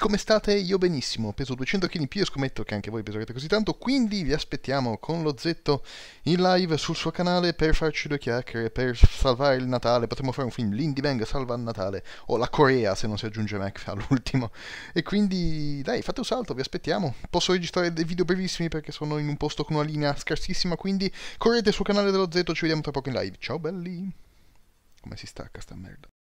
come state? Io benissimo, peso 200 kg in più e scommetto che anche voi peserete così tanto, quindi vi aspettiamo con lo Zetto in live sul suo canale per farci due chiacchiere, per salvare il Natale, potremmo fare un film, l'Indie Bang salva il Natale, o la Corea se non si aggiunge Mac all'ultimo, e quindi dai fate un salto, vi aspettiamo, posso registrare dei video brevissimi perché sono in un posto con una linea scarsissima, quindi correte sul canale dello Zetto, ci vediamo tra poco in live, ciao belli! Come si stacca sta merda?